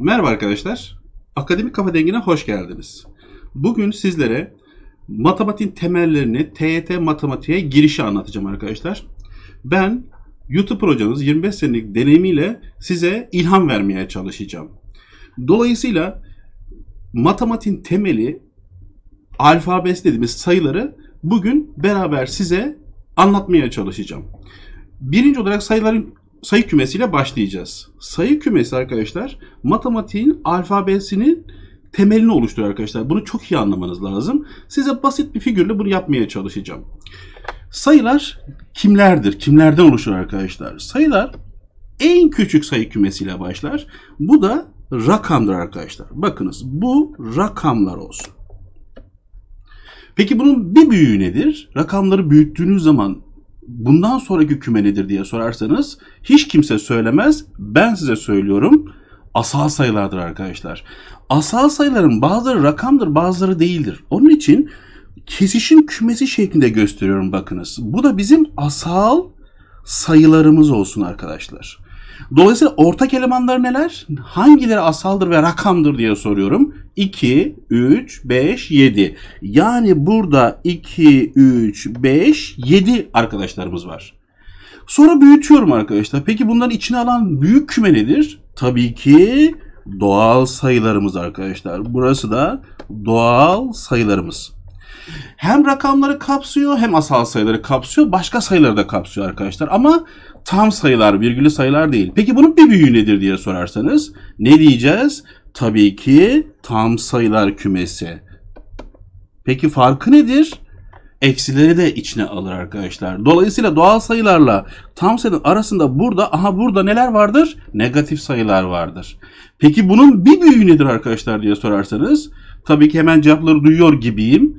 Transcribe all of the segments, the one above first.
Merhaba arkadaşlar. Akademik Kafa Dengi'ne hoş geldiniz. Bugün sizlere matematiğin temellerini TYT matematiğe girişi anlatacağım arkadaşlar. Ben YouTube hocanız 25 senelik deneyimiyle size ilham vermeye çalışacağım. Dolayısıyla matematiğin temeli alfabesi dediğimiz sayıları bugün beraber size anlatmaya çalışacağım. Birinci olarak sayıların sayı kümesiyle başlayacağız. Sayı kümesi arkadaşlar matematiğin alfabesinin temelini oluşturuyor arkadaşlar. Bunu çok iyi anlamanız lazım. Size basit bir figürle bunu yapmaya çalışacağım. Sayılar kimlerdir? Kimlerden oluşur arkadaşlar? Sayılar en küçük sayı kümesiyle başlar. Bu da rakamdır arkadaşlar. Bakınız bu rakamlar olsun. Peki bunun bir büyüğü nedir? Rakamları büyüttüğünüz zaman bundan sonraki küme nedir diye sorarsanız hiç kimse söylemez. Ben size söylüyorum. Asal sayılardır arkadaşlar. Asal sayıların bazıları rakamdır, bazıları değildir. Onun için kesişim kümesi şeklinde gösteriyorum bakınız. Bu da bizim asal sayılarımız olsun arkadaşlar. Dolayısıyla ortak elemanları neler? Hangileri asaldır ve rakamdır diye soruyorum. 2, 3, 5, 7. Yani burada 2, 3, 5, 7 arkadaşlarımız var. Sonra büyütüyorum arkadaşlar. Peki bunların içine alan büyük küme nedir? Tabii ki doğal sayılarımız arkadaşlar. Burası da doğal sayılarımız. Hem rakamları kapsıyor hem asal sayıları kapsıyor. Başka sayıları da kapsıyor arkadaşlar. Ama tam sayılar, virgülü sayılar değil. Peki bunun bir büyüğü nedir diye sorarsanız ne diyeceğiz? Tabii ki tam sayılar kümesi. Peki farkı nedir? Eksileri de içine alır arkadaşlar. Dolayısıyla doğal sayılarla tam sayının arasında burada aha burada neler vardır? Negatif sayılar vardır. Peki bunun bir büyüğü nedir arkadaşlar diye sorarsanız tabii ki hemen cevapları duyuyor gibiyim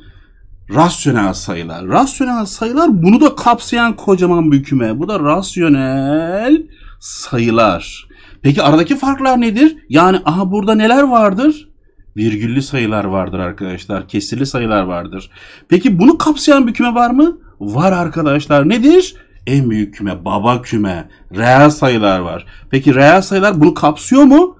rasyonel sayılar. Rasyonel sayılar bunu da kapsayan kocaman bir küme. Bu da rasyonel sayılar. Peki aradaki farklar nedir? Yani aha burada neler vardır? Virgüllü sayılar vardır arkadaşlar. Kesirli sayılar vardır. Peki bunu kapsayan bir küme var mı? Var arkadaşlar. Nedir? En büyük küme, baba küme, reel sayılar var. Peki reel sayılar bunu kapsıyor mu?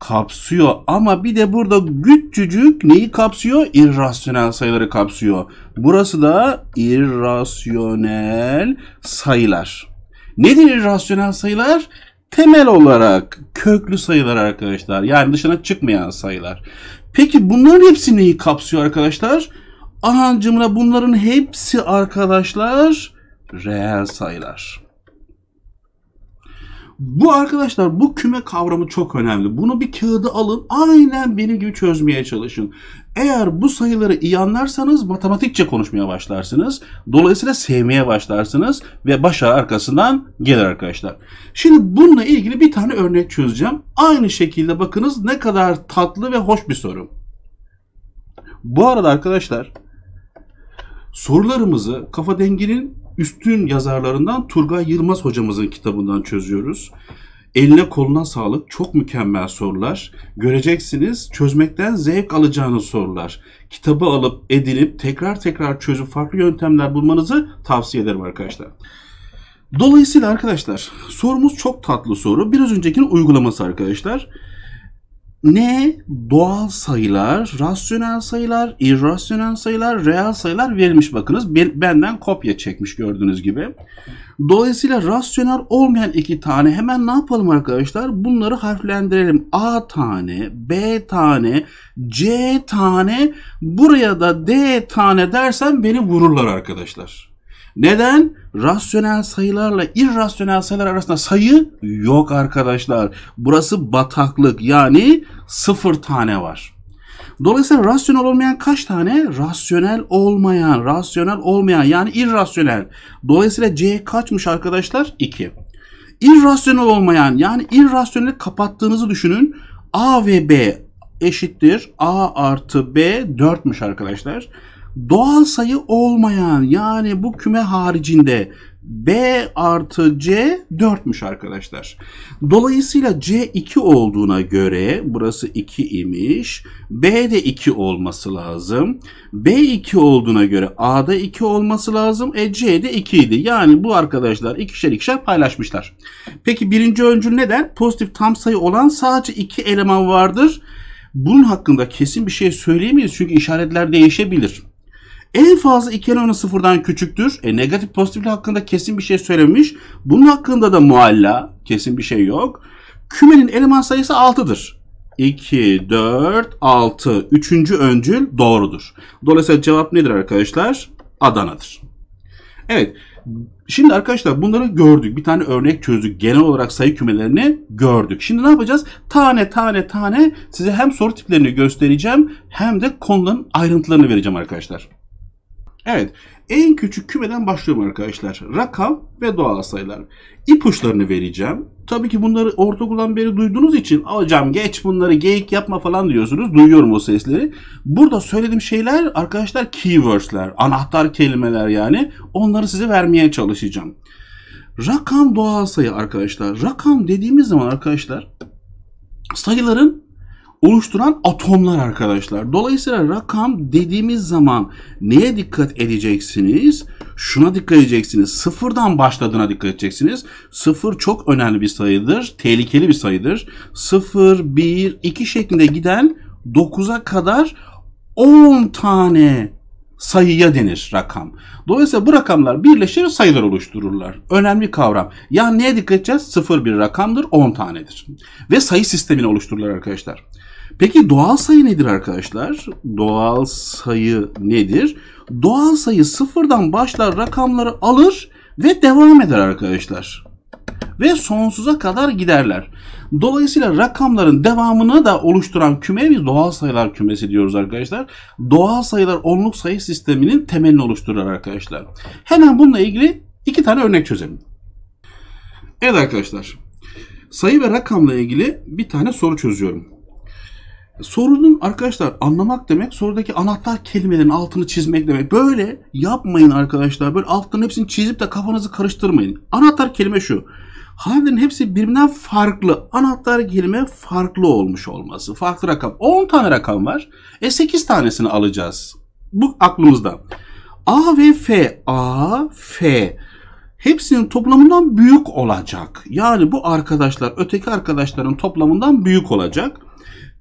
kapsıyor ama bir de burada güçcücük neyi kapsıyor? İrrasyonel sayıları kapsıyor. Burası da irrasyonel sayılar. Nedir irrasyonel sayılar? Temel olarak köklü sayılar arkadaşlar. Yani dışına çıkmayan sayılar. Peki bunların hepsi neyi kapsıyor arkadaşlar? Ahancımına bunların hepsi arkadaşlar reel sayılar. Bu arkadaşlar bu küme kavramı çok önemli. Bunu bir kağıda alın aynen beni gibi çözmeye çalışın. Eğer bu sayıları iyi anlarsanız matematikçe konuşmaya başlarsınız. Dolayısıyla sevmeye başlarsınız ve başa arkasından gelir arkadaşlar. Şimdi bununla ilgili bir tane örnek çözeceğim. Aynı şekilde bakınız ne kadar tatlı ve hoş bir soru. Bu arada arkadaşlar sorularımızı Kafa Dengi'nin üstün yazarlarından Turgay Yılmaz hocamızın kitabından çözüyoruz. Eline koluna sağlık. Çok mükemmel sorular. Göreceksiniz çözmekten zevk alacağınız sorular. Kitabı alıp edinip tekrar tekrar çözüp farklı yöntemler bulmanızı tavsiye ederim arkadaşlar. Dolayısıyla arkadaşlar sorumuz çok tatlı soru. Biraz öncekinin uygulaması arkadaşlar ne doğal sayılar, rasyonel sayılar, irrasyonel sayılar, reel sayılar verilmiş bakınız. benden kopya çekmiş gördüğünüz gibi. Dolayısıyla rasyonel olmayan iki tane hemen ne yapalım arkadaşlar? Bunları harflendirelim. A tane, B tane, C tane, buraya da D tane dersen beni vururlar arkadaşlar. Neden? rasyonel sayılarla irrasyonel sayılar arasında sayı yok arkadaşlar. Burası bataklık yani sıfır tane var. Dolayısıyla rasyonel olmayan kaç tane? Rasyonel olmayan, rasyonel olmayan yani irrasyonel. Dolayısıyla C kaçmış arkadaşlar? 2. İrrasyonel olmayan yani irrasyoneli kapattığınızı düşünün. A ve B eşittir. A artı B 4'müş arkadaşlar. Doğal sayı olmayan yani bu küme haricinde B artı C 4'müş arkadaşlar. Dolayısıyla C 2 olduğuna göre burası 2 imiş. B de 2 olması lazım. B 2 olduğuna göre A da 2 olması lazım. E C de 2 idi. Yani bu arkadaşlar ikişer ikişer paylaşmışlar. Peki birinci öncül neden? Pozitif tam sayı olan sadece 2 eleman vardır. Bunun hakkında kesin bir şey söyleyemeyiz çünkü işaretler değişebilir. En fazla 2 n oranı sıfırdan küçüktür. E, negatif pozitifli hakkında kesin bir şey söylemiş. Bunun hakkında da mualla kesin bir şey yok. Kümenin eleman sayısı 6'dır. 2, 4, 6. Üçüncü öncül doğrudur. Dolayısıyla cevap nedir arkadaşlar? Adana'dır. Evet. Şimdi arkadaşlar bunları gördük. Bir tane örnek çözdük. Genel olarak sayı kümelerini gördük. Şimdi ne yapacağız? Tane tane tane size hem soru tiplerini göstereceğim hem de konuların ayrıntılarını vereceğim arkadaşlar. Evet. En küçük kümeden başlıyorum arkadaşlar. Rakam ve doğal sayılar. İpuçlarını vereceğim. Tabii ki bunları ortaokuldan beri duyduğunuz için hocam geç bunları geyik yapma falan diyorsunuz. Duyuyorum o sesleri. Burada söylediğim şeyler arkadaşlar keywordsler. Anahtar kelimeler yani. Onları size vermeye çalışacağım. Rakam doğal sayı arkadaşlar. Rakam dediğimiz zaman arkadaşlar sayıların oluşturan atomlar arkadaşlar. Dolayısıyla rakam dediğimiz zaman neye dikkat edeceksiniz? Şuna dikkat edeceksiniz. Sıfırdan başladığına dikkat edeceksiniz. Sıfır çok önemli bir sayıdır. Tehlikeli bir sayıdır. Sıfır, bir, iki şeklinde giden dokuza kadar on tane sayıya denir rakam. Dolayısıyla bu rakamlar birleşir sayılar oluştururlar. Önemli kavram. Yani neye dikkat edeceğiz? Sıfır bir rakamdır 10 tanedir. Ve sayı sistemini oluştururlar arkadaşlar. Peki doğal sayı nedir arkadaşlar? Doğal sayı nedir? Doğal sayı sıfırdan başlar rakamları alır ve devam eder arkadaşlar. Ve sonsuza kadar giderler. Dolayısıyla rakamların devamını da oluşturan küme biz doğal sayılar kümesi diyoruz arkadaşlar. Doğal sayılar onluk sayı sisteminin temelini oluşturur arkadaşlar. Hemen bununla ilgili iki tane örnek çözelim. Evet arkadaşlar. Sayı ve rakamla ilgili bir tane soru çözüyorum. Sorunun arkadaşlar anlamak demek sorudaki anahtar kelimelerin altını çizmek demek. Böyle yapmayın arkadaşlar. Böyle altının hepsini çizip de kafanızı karıştırmayın. Anahtar kelime şu. Hanelerin hepsi birbirinden farklı. Anahtar kelime farklı olmuş olması. Farklı rakam. 10 tane rakam var. E 8 tanesini alacağız. Bu aklımızda. A ve F. A, F hepsinin toplamından büyük olacak. Yani bu arkadaşlar öteki arkadaşların toplamından büyük olacak.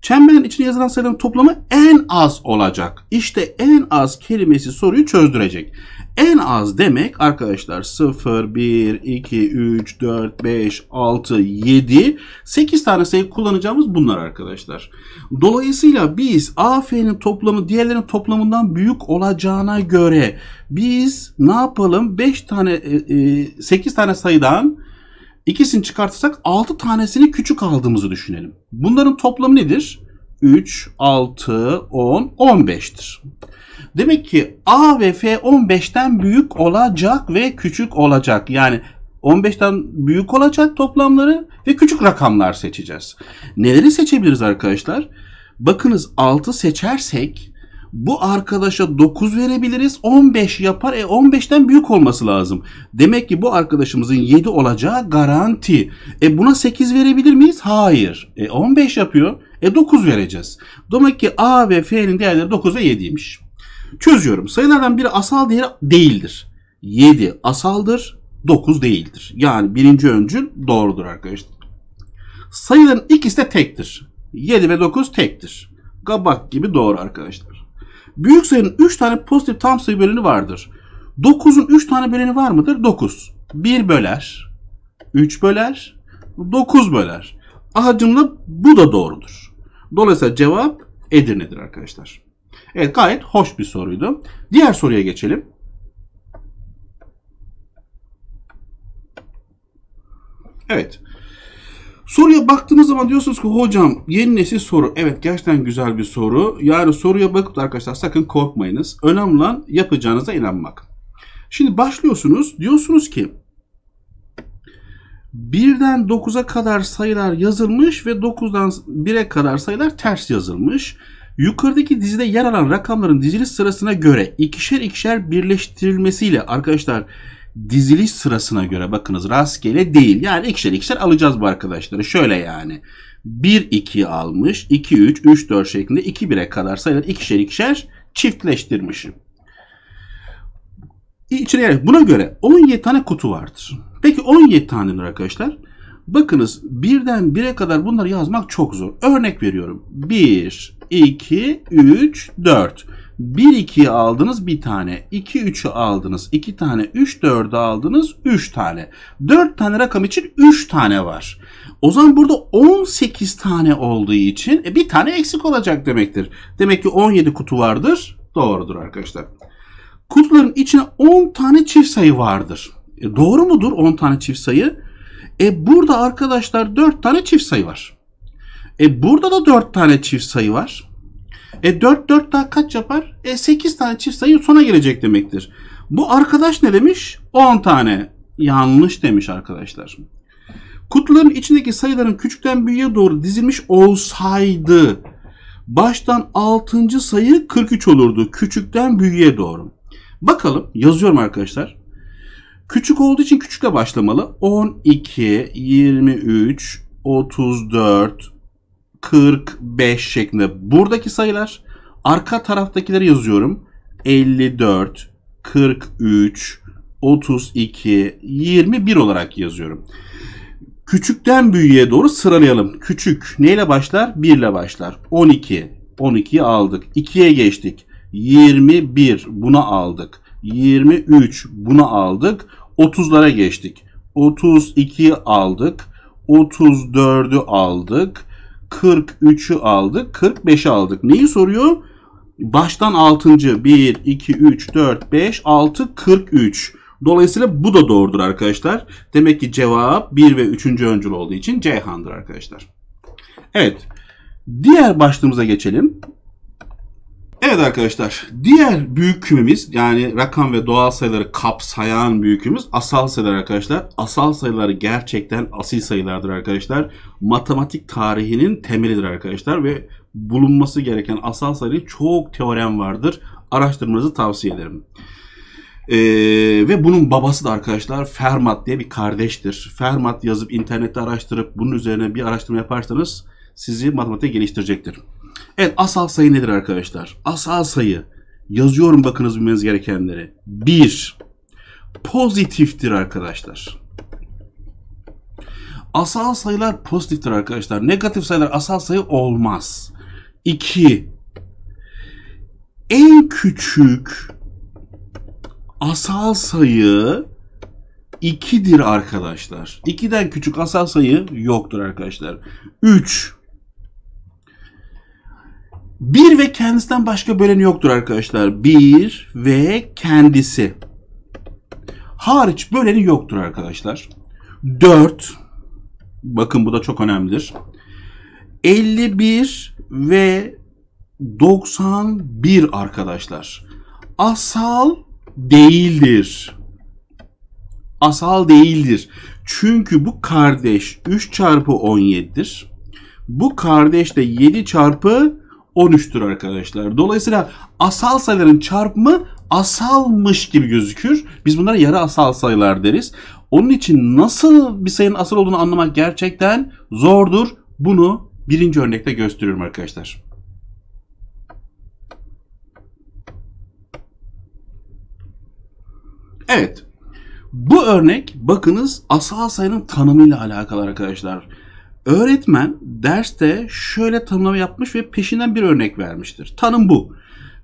Çemberin içine yazılan sayıların toplamı en az olacak. İşte en az kelimesi soruyu çözdürecek. En az demek arkadaşlar 0, 1, 2, 3, 4, 5, 6, 7, 8 tane sayı kullanacağımız bunlar arkadaşlar. Dolayısıyla biz A, toplamı diğerlerin toplamından büyük olacağına göre biz ne yapalım? 5 tane, 8 e, e, tane sayıdan İkisini çıkartırsak 6 tanesini küçük aldığımızı düşünelim. Bunların toplamı nedir? 3, 6, 10, 15'tir. Demek ki A ve F 15'ten büyük olacak ve küçük olacak. Yani 15'ten büyük olacak toplamları ve küçük rakamlar seçeceğiz. Neleri seçebiliriz arkadaşlar? Bakınız 6 seçersek bu arkadaşa 9 verebiliriz. 15 yapar. E 15'ten büyük olması lazım. Demek ki bu arkadaşımızın 7 olacağı garanti. E buna 8 verebilir miyiz? Hayır. E 15 yapıyor. E 9 vereceğiz. Demek ki A ve F'nin değerleri 9 ve 7'ymiş. Çözüyorum. Sayılardan biri asal değeri değildir. 7 asaldır, 9 değildir. Yani birinci öncül doğrudur arkadaşlar. Sayıların ikisi de tektir. 7 ve 9 tektir. Kabak gibi doğru arkadaşlar. Büyük sayının 3 tane pozitif tam sayı böleni vardır. 9'un 3 tane böleni var mıdır? 9. 1 böler, 3 böler, 9 böler. Aha bu da doğrudur. Dolayısıyla cevap Edirne'dir arkadaşlar. Evet gayet hoş bir soruydu. Diğer soruya geçelim. Evet. Soruya baktığınız zaman diyorsunuz ki hocam yeni nesil soru. Evet gerçekten güzel bir soru. Yani soruya bakıp da arkadaşlar sakın korkmayınız. Önemli olan yapacağınıza inanmak. Şimdi başlıyorsunuz. Diyorsunuz ki birden 9'a kadar sayılar yazılmış ve 9'dan 1'e kadar sayılar ters yazılmış. Yukarıdaki dizide yer alan rakamların dizili sırasına göre ikişer ikişer birleştirilmesiyle arkadaşlar diziliş sırasına göre bakınız rastgele değil. Yani ikişer ikişer alacağız bu arkadaşları. Şöyle yani 1 2 almış 2 3 3 4 şeklinde 2 1'e kadar sayıları ikişer ikişer çiftleştirmişim. İçine buna göre 17 tane kutu vardır. Peki 17 tanedir arkadaşlar. Bakınız birden bire kadar bunları yazmak çok zor. Örnek veriyorum. 1, 2, 3, 4. 1-2'yi aldınız bir tane. 2-3'ü aldınız iki tane. 3-4'ü aldınız 3 tane. 4 tane rakam için 3 tane var. O zaman burada 18 tane olduğu için e, bir tane eksik olacak demektir. Demek ki 17 kutu vardır. Doğrudur arkadaşlar. Kutuların içine 10 tane çift sayı vardır. E, doğru mudur 10 tane çift sayı? E burada arkadaşlar 4 tane çift sayı var. E burada da 4 tane çift sayı var. E 4 4 daha kaç yapar? E 8 tane çift sayı sona gelecek demektir. Bu arkadaş ne demiş? 10 tane. Yanlış demiş arkadaşlar. Kutuların içindeki sayıların küçükten büyüğe doğru dizilmiş olsaydı baştan 6. sayı 43 olurdu. Küçükten büyüğe doğru. Bakalım yazıyorum arkadaşlar. Küçük olduğu için küçükle başlamalı. 12, 23, 34, 45 şeklinde buradaki sayılar. Arka taraftakileri yazıyorum. 54, 43, 32, 21 olarak yazıyorum. Küçükten büyüğe doğru sıralayalım. Küçük neyle başlar? 1 ile başlar. 12, 12'yi aldık. 2'ye geçtik. 21 buna aldık. 23 buna aldık. 30'lara geçtik. 32 aldık. 34'ü aldık. 43'ü aldık. 45'i aldık. Neyi soruyor? Baştan 6. 1, 2, 3, 4, 5, 6, 43. Dolayısıyla bu da doğrudur arkadaşlar. Demek ki cevap 1 ve 3. öncül olduğu için Ceyhan'dır arkadaşlar. Evet. Diğer başlığımıza geçelim. Evet arkadaşlar diğer büyük kümemiz yani rakam ve doğal sayıları kapsayan büyük kümemiz asal sayılar arkadaşlar. Asal sayılar gerçekten asil sayılardır arkadaşlar. Matematik tarihinin temelidir arkadaşlar ve bulunması gereken asal sayı çok teorem vardır. Araştırmanızı tavsiye ederim. Ee, ve bunun babası da arkadaşlar Fermat diye bir kardeştir. Fermat yazıp internette araştırıp bunun üzerine bir araştırma yaparsanız sizi matematiğe geliştirecektir. Evet asal sayı nedir arkadaşlar? Asal sayı yazıyorum bakınız bilmeniz gerekenleri. 1 pozitiftir arkadaşlar. Asal sayılar pozitiftir arkadaşlar. Negatif sayılar asal sayı olmaz. 2 en küçük asal sayı 2'dir arkadaşlar. 2'den küçük asal sayı yoktur arkadaşlar. 3 bir ve kendisinden başka böleni yoktur arkadaşlar. Bir ve kendisi. Hariç böleni yoktur arkadaşlar. 4. Bakın bu da çok önemlidir. 51 ve 91 arkadaşlar. Asal değildir. Asal değildir. Çünkü bu kardeş 3 çarpı 17'dir. Bu kardeş de 7 çarpı 13'tür arkadaşlar. Dolayısıyla asal sayıların çarpımı asalmış gibi gözükür. Biz bunlara yarı asal sayılar deriz. Onun için nasıl bir sayının asal olduğunu anlamak gerçekten zordur. Bunu birinci örnekte gösteriyorum arkadaşlar. Evet. Bu örnek bakınız asal sayının tanımıyla alakalı arkadaşlar. Öğretmen derste şöyle tanımlama yapmış ve peşinden bir örnek vermiştir. Tanım bu.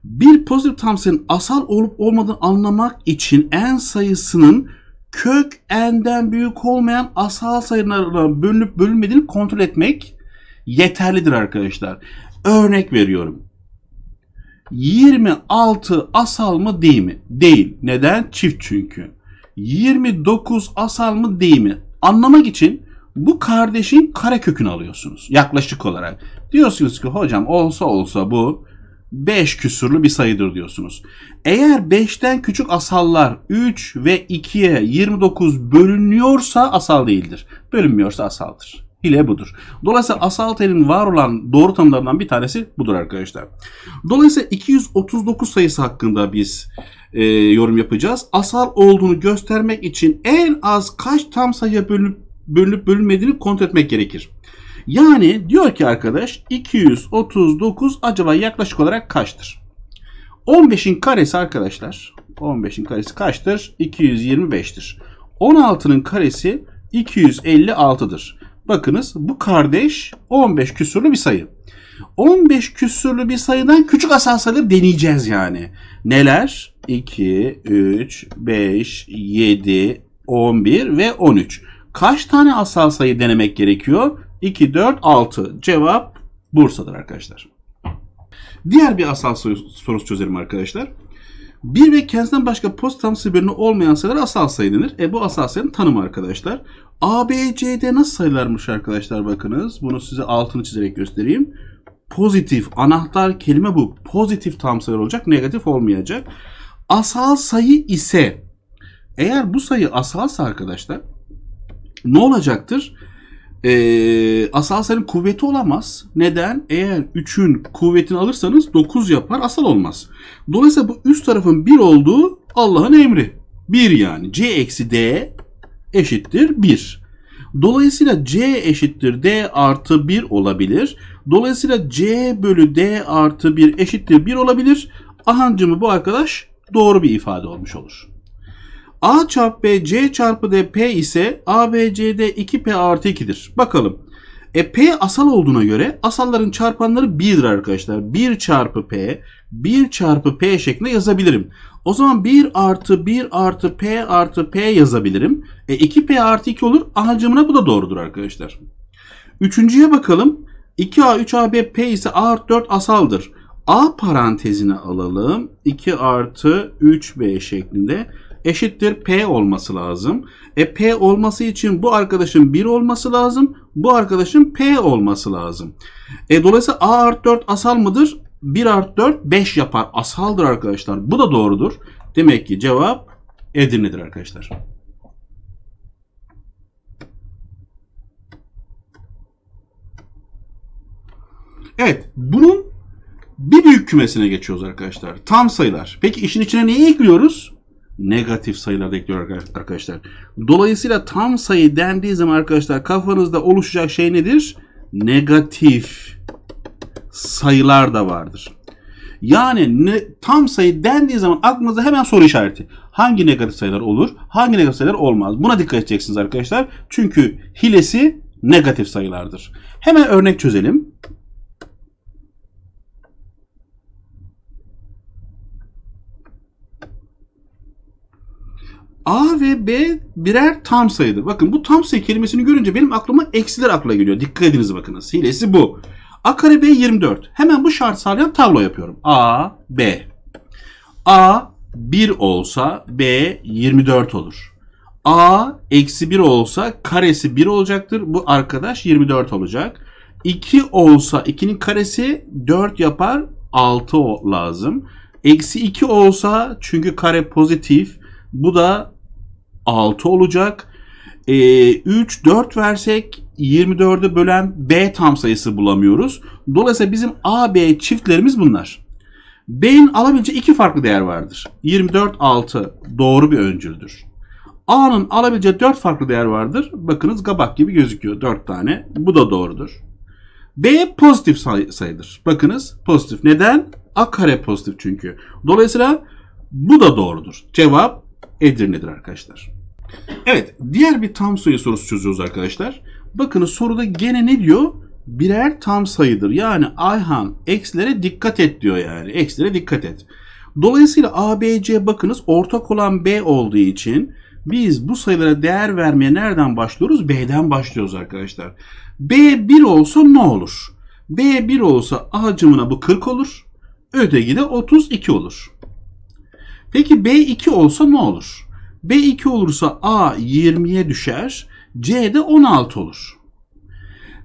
Bir pozitif tamsinin asal olup olmadığını anlamak için en sayısının kök n'den büyük olmayan asal sayılarına bölünüp bölünmediğini kontrol etmek yeterlidir arkadaşlar. Örnek veriyorum. 26 asal mı değil mi? Değil. Neden? Çift çünkü. 29 asal mı değil mi? Anlamak için bu kardeşin kare kökünü alıyorsunuz yaklaşık olarak. Diyorsunuz ki hocam olsa olsa bu 5 küsurlu bir sayıdır diyorsunuz. Eğer 5'ten küçük asallar 3 ve 2'ye 29 bölünüyorsa asal değildir. Bölünmüyorsa asaldır. Hile budur. Dolayısıyla asal telin var olan doğru tanımlarından bir tanesi budur arkadaşlar. Dolayısıyla 239 sayısı hakkında biz e, yorum yapacağız. Asal olduğunu göstermek için en az kaç tam sayıya bölünüp bölünüp bölünmediğini kontrol etmek gerekir. Yani diyor ki arkadaş 239 acaba yaklaşık olarak kaçtır? 15'in karesi arkadaşlar 15'in karesi kaçtır? 225'tir. 16'nın karesi 256'dır. Bakınız bu kardeş 15 küsurlu bir sayı. 15 küsurlu bir sayıdan küçük asal sayıları deneyeceğiz yani. Neler? 2, 3, 5, 7, 11 ve 13. Kaç tane asal sayı denemek gerekiyor? 2, 4, 6. Cevap Bursa'dır arkadaşlar. Diğer bir asal sayı sorusu çözelim arkadaşlar. Bir ve kendisinden başka pozitif tanımsız birini olmayan sayılar asal sayı denir. E bu asal sayının tanımı arkadaşlar. A, B, C'de nasıl sayılarmış arkadaşlar bakınız. Bunu size altını çizerek göstereyim. Pozitif anahtar kelime bu. Pozitif tam sayı olacak negatif olmayacak. Asal sayı ise eğer bu sayı asalsa arkadaşlar ne olacaktır? Ee, asal sayının kuvveti olamaz. Neden? Eğer 3'ün kuvvetini alırsanız 9 yapar asal olmaz. Dolayısıyla bu üst tarafın 1 olduğu Allah'ın emri. 1 yani. C eksi D eşittir 1. Dolayısıyla C eşittir D artı 1 olabilir. Dolayısıyla C bölü D artı 1 eşittir 1 olabilir. Ahancımı bu arkadaş doğru bir ifade olmuş olur. A çarpı B C çarpı D P ise A B C D 2P artı 2'dir. Bakalım. E P asal olduğuna göre asalların çarpanları 1'dir arkadaşlar. 1 çarpı P 1 çarpı P şeklinde yazabilirim. O zaman 1 artı 1 artı P artı P yazabilirim. E 2P artı 2 olur. Anacımına bu da doğrudur arkadaşlar. Üçüncüye bakalım. 2A 3AB P ise A artı 4 asaldır. A parantezine alalım. 2 artı 3B şeklinde eşittir P olması lazım. E P olması için bu arkadaşın 1 olması lazım. Bu arkadaşın P olması lazım. E dolayısıyla A artı 4 asal mıdır? 1 artı 4 5 yapar. Asaldır arkadaşlar. Bu da doğrudur. Demek ki cevap Edirne'dir arkadaşlar. Evet. Bunun bir büyük kümesine geçiyoruz arkadaşlar. Tam sayılar. Peki işin içine neyi ekliyoruz? negatif sayılar ekliyor arkadaşlar. Dolayısıyla tam sayı dendiği zaman arkadaşlar kafanızda oluşacak şey nedir? Negatif sayılar da vardır. Yani ne, tam sayı dendiği zaman aklınıza hemen soru işareti. Hangi negatif sayılar olur? Hangi negatif sayılar olmaz? Buna dikkat edeceksiniz arkadaşlar. Çünkü hilesi negatif sayılardır. Hemen örnek çözelim. A ve B birer tam sayıdır. Bakın bu tam sayı kelimesini görünce benim aklıma eksiler akla geliyor. Dikkat ediniz bakınız. Hilesi bu. A kare B 24. Hemen bu şart sağlayan tablo yapıyorum. A, B. A 1 olsa B 24 olur. A eksi 1 olsa karesi 1 olacaktır. Bu arkadaş 24 olacak. 2 olsa 2'nin karesi 4 yapar. 6 lazım. Eksi 2 olsa çünkü kare pozitif. Bu da 6 olacak. E, 3, 4 versek 24'ü bölen B tam sayısı bulamıyoruz. Dolayısıyla bizim A, B çiftlerimiz bunlar. B'nin alabileceği iki farklı değer vardır. 24, 6 doğru bir öncüldür. A'nın alabileceği 4 farklı değer vardır. Bakınız gabak gibi gözüküyor 4 tane. Bu da doğrudur. B pozitif say sayıdır. Bakınız pozitif. Neden? A kare pozitif çünkü. Dolayısıyla bu da doğrudur. Cevap Edirne'dir arkadaşlar. Evet diğer bir tam sayı sorusu çözüyoruz arkadaşlar. Bakın soruda gene ne diyor? Birer tam sayıdır. Yani Ayhan x'lere dikkat et diyor yani. X'lere dikkat et. Dolayısıyla A, B, ABC bakınız ortak olan B olduğu için biz bu sayılara değer vermeye nereden başlıyoruz? B'den başlıyoruz arkadaşlar. B 1 olsa ne olur? B 1 olsa A cımına bu 40 olur. Öteki de 32 olur. Peki B2 olsa ne olur? B2 olursa A 20'ye düşer, C de 16 olur.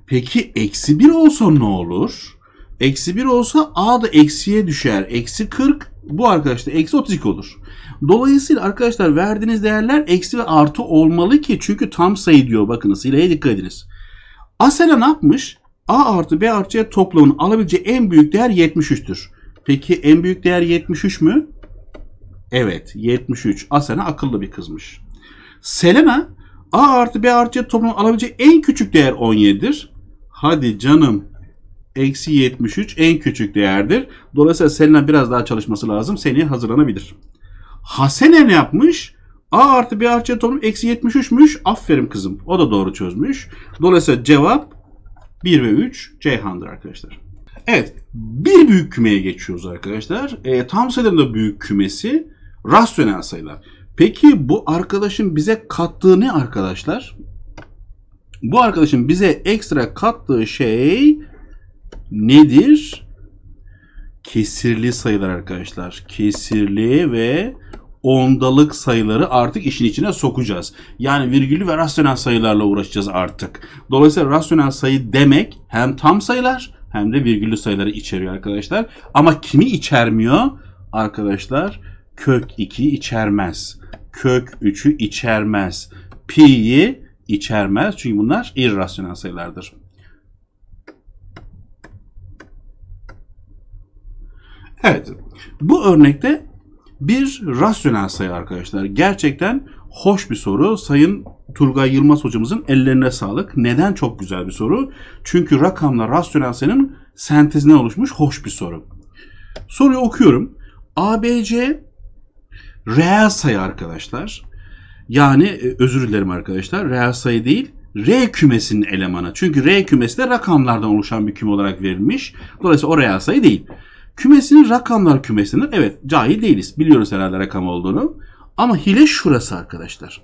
Peki eksi 1 olsa ne olur? Eksi 1 olsa A da eksiye düşer. Eksi 40 bu arkadaşlar eksi 32 olur. Dolayısıyla arkadaşlar verdiğiniz değerler eksi ve artı olmalı ki çünkü tam sayı diyor bakınız hileye dikkat ediniz. Asela ne yapmış? A artı B artı C toplamının alabileceği en büyük değer 73'tür. Peki en büyük değer 73 mü? Evet 73. Asena akıllı bir kızmış. Selena A artı B artı C toplamı alabileceği en küçük değer 17'dir. Hadi canım. Eksi 73 en küçük değerdir. Dolayısıyla Selena biraz daha çalışması lazım. Seneye hazırlanabilir. Hasene ne yapmış? A artı B artı C toplamı eksi 73'müş. Aferin kızım. O da doğru çözmüş. Dolayısıyla cevap 1 ve 3 Ceyhan'dır arkadaşlar. Evet. Bir büyük kümeye geçiyoruz arkadaşlar. E, tam sayıların büyük kümesi Rasyonel sayılar. Peki bu arkadaşın bize kattığı ne arkadaşlar? Bu arkadaşın bize ekstra kattığı şey nedir? Kesirli sayılar arkadaşlar. Kesirli ve ondalık sayıları artık işin içine sokacağız. Yani virgülü ve rasyonel sayılarla uğraşacağız artık. Dolayısıyla rasyonel sayı demek hem tam sayılar hem de virgülü sayıları içeriyor arkadaşlar. Ama kimi içermiyor? Arkadaşlar Kök 2'yi içermez. Kök 3'ü içermez. Pi'yi içermez. Çünkü bunlar irrasyonel sayılardır. Evet. Bu örnekte bir rasyonel sayı arkadaşlar. Gerçekten hoş bir soru. Sayın Turgay Yılmaz hocamızın ellerine sağlık. Neden çok güzel bir soru? Çünkü rakamla rasyonel sayının sentezine oluşmuş hoş bir soru. Soruyu okuyorum. ABC reel sayı arkadaşlar. Yani e, özür dilerim arkadaşlar. Reel sayı değil, R kümesinin elemanı. Çünkü R kümesi de rakamlardan oluşan bir küme olarak verilmiş. Dolayısıyla o reel sayı değil. Kümesinin rakamlar kümesinin, Evet cahil değiliz. Biliyoruz herhalde rakam olduğunu. Ama hile şurası arkadaşlar.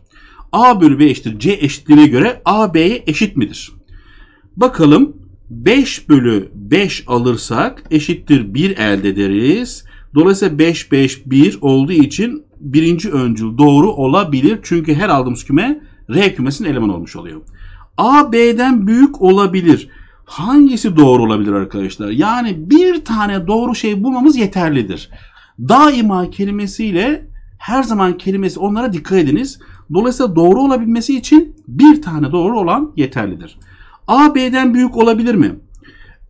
A bölü B eşittir C eşitliğine göre A B'ye eşit midir? Bakalım 5 bölü 5 alırsak eşittir 1 elde ederiz. Dolayısıyla 5 5 1 olduğu için birinci öncül doğru olabilir. Çünkü her aldığımız küme R kümesinin elemanı olmuş oluyor. A B'den büyük olabilir. Hangisi doğru olabilir arkadaşlar? Yani bir tane doğru şey bulmamız yeterlidir. Daima kelimesiyle her zaman kelimesi onlara dikkat ediniz. Dolayısıyla doğru olabilmesi için bir tane doğru olan yeterlidir. A B'den büyük olabilir mi?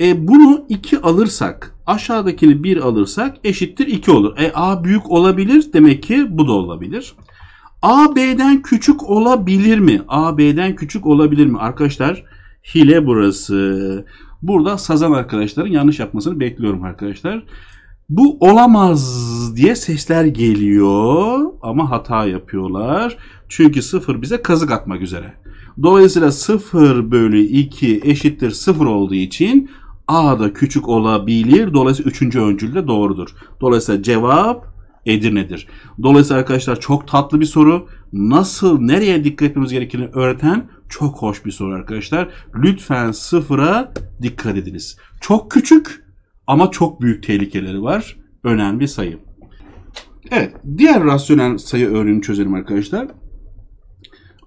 E bunu 2 alırsak aşağıdakini 1 alırsak eşittir 2 olur. E A büyük olabilir demek ki bu da olabilir. A B'den küçük olabilir mi? A B'den küçük olabilir mi? Arkadaşlar hile burası. Burada sazan arkadaşların yanlış yapmasını bekliyorum arkadaşlar. Bu olamaz diye sesler geliyor ama hata yapıyorlar. Çünkü 0 bize kazık atmak üzere. Dolayısıyla 0 bölü 2 eşittir 0 olduğu için A da küçük olabilir. Dolayısıyla üçüncü öncül de doğrudur. Dolayısıyla cevap Edirne'dir. Dolayısıyla arkadaşlar çok tatlı bir soru. Nasıl, nereye dikkat etmemiz gerektiğini öğreten çok hoş bir soru arkadaşlar. Lütfen sıfıra dikkat ediniz. Çok küçük ama çok büyük tehlikeleri var. Önemli sayı. Evet, diğer rasyonel sayı örneğini çözelim arkadaşlar.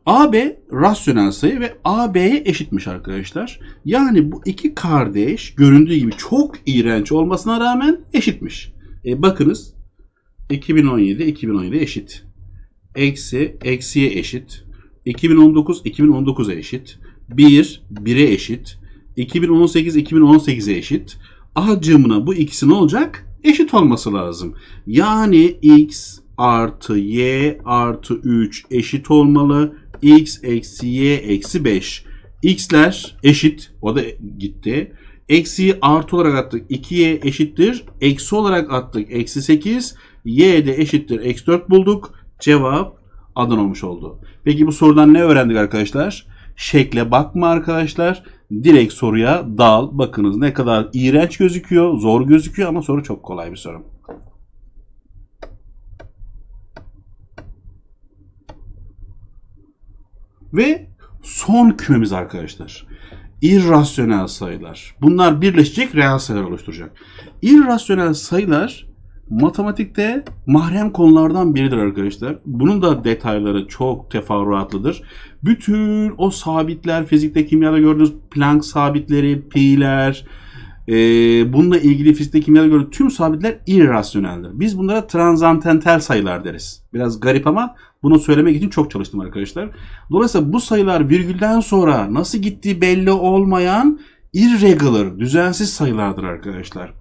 AB rasyonel sayı ve AB'ye eşitmiş arkadaşlar. Yani bu iki kardeş göründüğü gibi çok iğrenç olmasına rağmen eşitmiş. E bakınız 2017 2017 eşit. Eksi eksiye eşit. 2019 2019'a eşit. 1 1'e eşit. 2018 2018'e eşit. A Acımına bu ikisi ne olacak? Eşit olması lazım. Yani x artı y artı 3 eşit olmalı x eksi y eksi 5. x'ler eşit. O da gitti. Eksiyi artı olarak attık. 2y eşittir. Eksi olarak attık. Eksi 8. y de eşittir. Eksi 4 bulduk. Cevap adın olmuş oldu. Peki bu sorudan ne öğrendik arkadaşlar? Şekle bakma arkadaşlar. Direkt soruya dal. Bakınız ne kadar iğrenç gözüküyor. Zor gözüküyor ama soru çok kolay bir soru. ve son kümemiz arkadaşlar. İrrasyonel sayılar. Bunlar birleşecek reel sayılar oluşturacak. İrrasyonel sayılar matematikte mahrem konulardan biridir arkadaşlar. Bunun da detayları çok teferruatlıdır. Bütün o sabitler, fizikte, kimyada gördüğünüz Planck sabitleri, pi'ler, e, bununla ilgili fiziksel kimyada göre tüm sabitler irrasyoneldir. Biz bunlara transantentel sayılar deriz. Biraz garip ama bunu söylemek için çok çalıştım arkadaşlar. Dolayısıyla bu sayılar virgülden sonra nasıl gittiği belli olmayan irregular, düzensiz sayılardır arkadaşlar.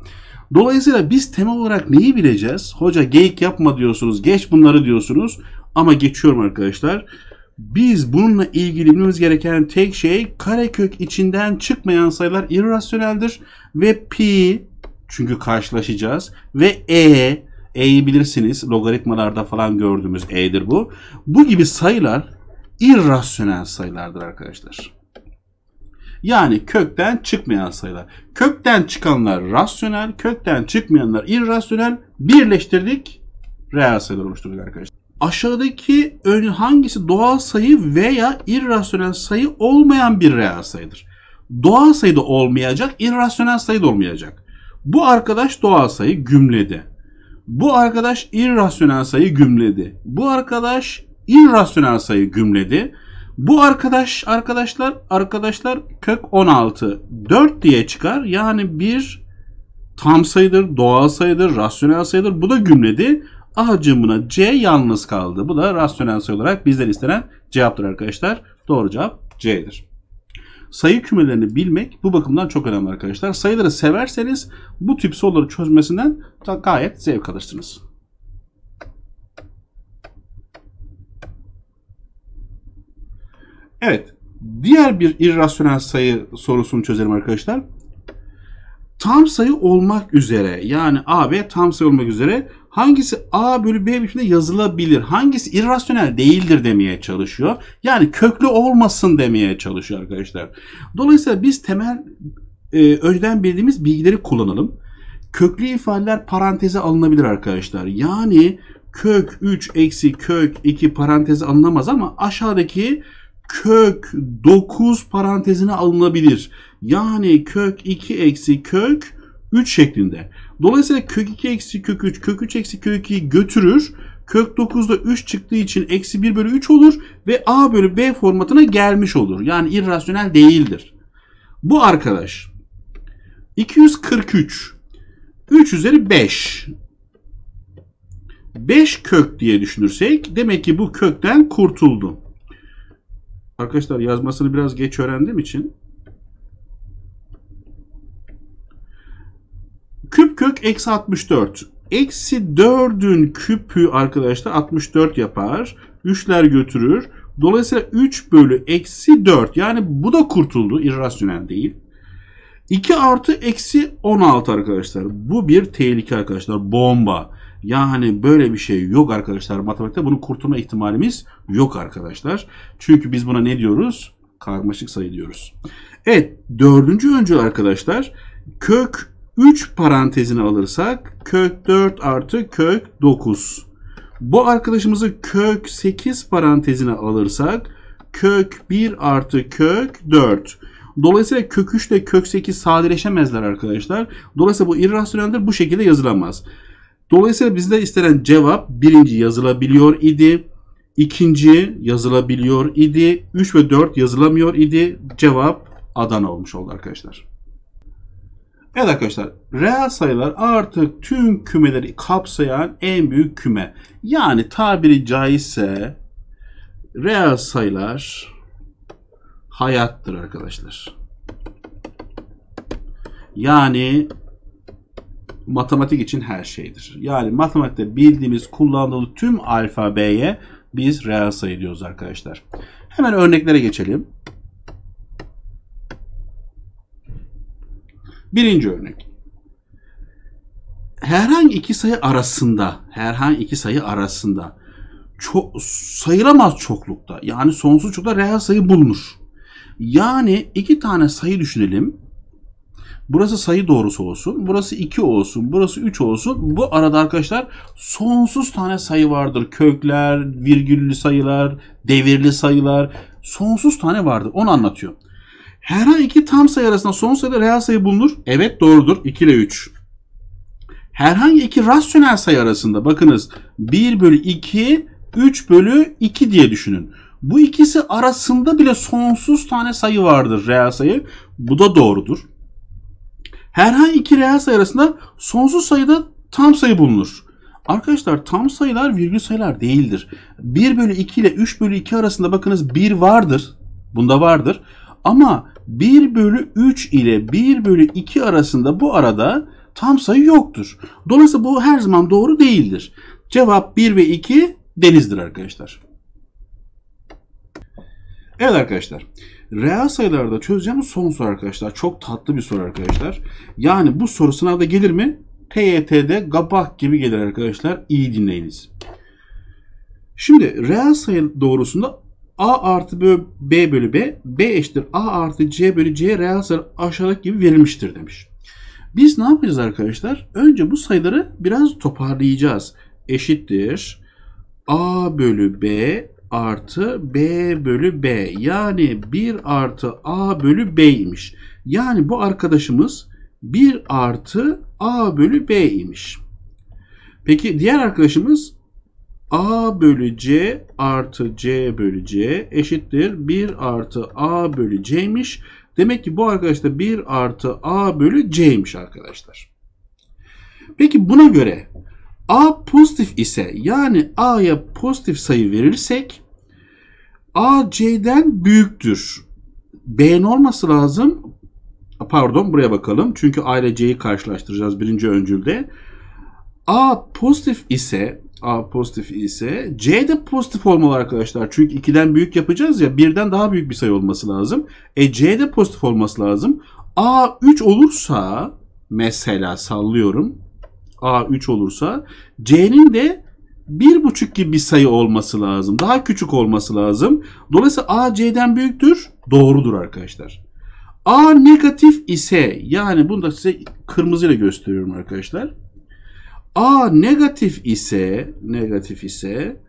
Dolayısıyla biz temel olarak neyi bileceğiz? Hoca geyik yapma diyorsunuz, geç bunları diyorsunuz ama geçiyorum arkadaşlar. Biz bununla ilgili bilmemiz gereken tek şey karekök içinden çıkmayan sayılar irrasyoneldir ve pi çünkü karşılaşacağız ve e e'yi bilirsiniz logaritmalarda falan gördüğümüz e'dir bu. Bu gibi sayılar irrasyonel sayılardır arkadaşlar. Yani kökten çıkmayan sayılar. Kökten çıkanlar rasyonel, kökten çıkmayanlar irrasyonel. Birleştirdik, reel sayılar oluşturduk arkadaşlar. Aşağıdaki hangi hangisi doğal sayı veya irrasyonel sayı olmayan bir reel sayıdır? doğal sayı da olmayacak, irrasyonel sayı da olmayacak. Bu arkadaş doğal sayı gümledi. Bu arkadaş irrasyonel sayı gümledi. Bu arkadaş irrasyonel sayı gümledi. Bu arkadaş arkadaşlar arkadaşlar kök 16 4 diye çıkar. Yani bir tam sayıdır, doğal sayıdır, rasyonel sayıdır. Bu da gümledi. A cımına C yalnız kaldı. Bu da rasyonel sayı olarak bizden istenen cevaptır arkadaşlar. Doğru cevap C'dir sayı kümelerini bilmek bu bakımdan çok önemli arkadaşlar. Sayıları severseniz bu tip soruları çözmesinden gayet zevk alırsınız. Evet. Diğer bir irrasyonel sayı sorusunu çözelim arkadaşlar. Tam sayı olmak üzere yani AB tam sayı olmak üzere Hangisi A bölü B biçimde yazılabilir? Hangisi irrasyonel değildir demeye çalışıyor. Yani köklü olmasın demeye çalışıyor arkadaşlar. Dolayısıyla biz temel e, önceden bildiğimiz bilgileri kullanalım. Köklü ifadeler paranteze alınabilir arkadaşlar. Yani kök 3 eksi kök 2 paranteze alınamaz ama aşağıdaki kök 9 parantezine alınabilir. Yani kök 2 eksi kök 3 şeklinde. Dolayısıyla kök 2 eksi kök 3, kök 3 eksi kök 2'yi götürür. Kök 9'da 3 çıktığı için eksi 1 bölü 3 olur ve a bölü b formatına gelmiş olur. Yani irrasyonel değildir. Bu arkadaş 243 3 üzeri 5 5 kök diye düşünürsek demek ki bu kökten kurtuldu. Arkadaşlar yazmasını biraz geç öğrendiğim için Küp kök eksi 64. Eksi 4'ün küpü arkadaşlar 64 yapar. 3'ler götürür. Dolayısıyla 3 bölü eksi 4. Yani bu da kurtuldu. irrasyonel değil. 2 artı eksi 16 arkadaşlar. Bu bir tehlike arkadaşlar. Bomba. Yani böyle bir şey yok arkadaşlar matematikte. Bunu kurtulma ihtimalimiz yok arkadaşlar. Çünkü biz buna ne diyoruz? Karmaşık sayı diyoruz. Evet dördüncü öncül arkadaşlar. Kök 3 parantezine alırsak kök 4 artı kök 9. Bu arkadaşımızı kök 8 parantezine alırsak kök 1 artı kök 4. Dolayısıyla kök 3 ile kök 8 sadeleşemezler arkadaşlar. Dolayısıyla bu irrasyoneldir bu şekilde yazılamaz. Dolayısıyla bizde istenen cevap birinci yazılabiliyor idi. ikinci yazılabiliyor idi. 3 ve 4 yazılamıyor idi. Cevap Adana olmuş oldu arkadaşlar. Evet arkadaşlar reel sayılar artık tüm kümeleri kapsayan en büyük küme. Yani tabiri caizse reel sayılar hayattır arkadaşlar. Yani matematik için her şeydir. Yani matematikte bildiğimiz kullandığımız tüm alfabeye biz reel sayı diyoruz arkadaşlar. Hemen örneklere geçelim. Birinci örnek. Herhangi iki sayı arasında, herhangi iki sayı arasında çok, sayılamaz çoklukta yani sonsuz çoklukta reel sayı bulunur. Yani iki tane sayı düşünelim. Burası sayı doğrusu olsun. Burası 2 olsun. Burası 3 olsun. Bu arada arkadaşlar sonsuz tane sayı vardır. Kökler, virgüllü sayılar, devirli sayılar. Sonsuz tane vardır. Onu anlatıyor. Herhangi iki tam sayı arasında son sayıda reel sayı bulunur. Evet doğrudur. 2 ile 3. Herhangi iki rasyonel sayı arasında bakınız 1 bölü 2, 3 bölü 2 diye düşünün. Bu ikisi arasında bile sonsuz tane sayı vardır reel sayı. Bu da doğrudur. Herhangi iki reel sayı arasında sonsuz sayıda tam sayı bulunur. Arkadaşlar tam sayılar virgül sayılar değildir. 1 bölü 2 ile 3 bölü 2 arasında bakınız 1 vardır. Bunda vardır. Ama 1 bölü 3 ile 1 bölü 2 arasında bu arada tam sayı yoktur. Dolayısıyla bu her zaman doğru değildir. Cevap 1 ve 2 denizdir arkadaşlar. Evet arkadaşlar. Reel sayılarda çözeceğim son soru arkadaşlar. Çok tatlı bir soru arkadaşlar. Yani bu soru sınavda gelir mi? TYT'de gabak gibi gelir arkadaşlar. İyi dinleyiniz. Şimdi reel sayı doğrusunda A artı B bölü B, B eşittir A artı C bölü C reel sayı aşağılık gibi verilmiştir demiş. Biz ne yapacağız arkadaşlar? Önce bu sayıları biraz toparlayacağız. Eşittir A bölü B artı B bölü B. Yani 1 artı A bölü B'ymiş. Yani bu arkadaşımız 1 artı A bölü B'ymiş. Peki diğer arkadaşımız A bölü C artı C bölü C eşittir 1 artı A bölü Cmiş. Demek ki bu arkadaşta 1 artı A bölü Cmiş arkadaşlar. Peki buna göre A pozitif ise yani A'ya pozitif sayı verirsek A C'den büyüktür. B'nin olması lazım. Pardon buraya bakalım. Çünkü A ile C'yi karşılaştıracağız birinci öncülde. A pozitif ise A pozitif ise C de pozitif olmalı arkadaşlar. Çünkü 2'den büyük yapacağız ya birden daha büyük bir sayı olması lazım. E C de pozitif olması lazım. A 3 olursa mesela sallıyorum. A 3 olursa C'nin de bir buçuk gibi bir sayı olması lazım. Daha küçük olması lazım. Dolayısıyla A C'den büyüktür. Doğrudur arkadaşlar. A negatif ise yani bunu da size kırmızıyla gösteriyorum arkadaşlar. A negatif ise negatif ise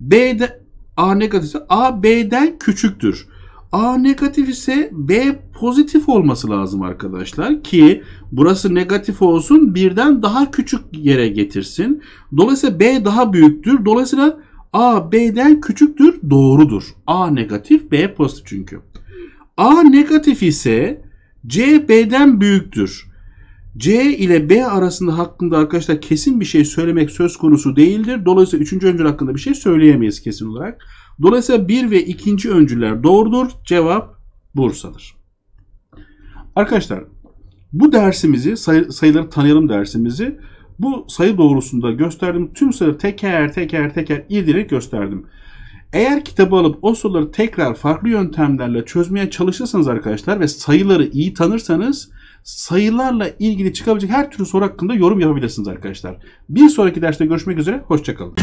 B'de A negatif ise A B'den küçüktür. A negatif ise B pozitif olması lazım arkadaşlar ki burası negatif olsun birden daha küçük yere getirsin. Dolayısıyla B daha büyüktür. Dolayısıyla A B'den küçüktür doğrudur. A negatif B pozitif çünkü. A negatif ise C B'den büyüktür. C ile B arasında hakkında arkadaşlar kesin bir şey söylemek söz konusu değildir. Dolayısıyla üçüncü öncül hakkında bir şey söyleyemeyiz kesin olarak. Dolayısıyla bir ve ikinci öncüler doğrudur. Cevap Bursa'dır. Arkadaşlar bu dersimizi sayı, sayıları tanıyalım dersimizi bu sayı doğrusunda gösterdim. Tüm sayıları teker teker teker irdeleyip gösterdim. Eğer kitabı alıp o soruları tekrar farklı yöntemlerle çözmeye çalışırsanız arkadaşlar ve sayıları iyi tanırsanız sayılarla ilgili çıkabilecek her türlü soru hakkında yorum yapabilirsiniz arkadaşlar. Bir sonraki derste görüşmek üzere, hoşçakalın.